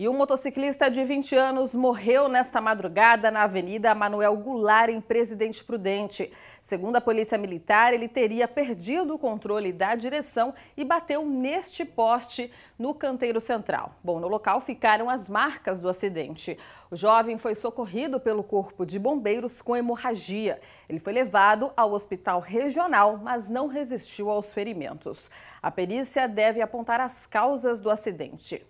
E um motociclista de 20 anos morreu nesta madrugada na Avenida Manuel Goulart, em Presidente Prudente. Segundo a Polícia Militar, ele teria perdido o controle da direção e bateu neste poste no canteiro central. Bom, no local ficaram as marcas do acidente. O jovem foi socorrido pelo Corpo de Bombeiros com hemorragia. Ele foi levado ao hospital regional, mas não resistiu aos ferimentos. A perícia deve apontar as causas do acidente.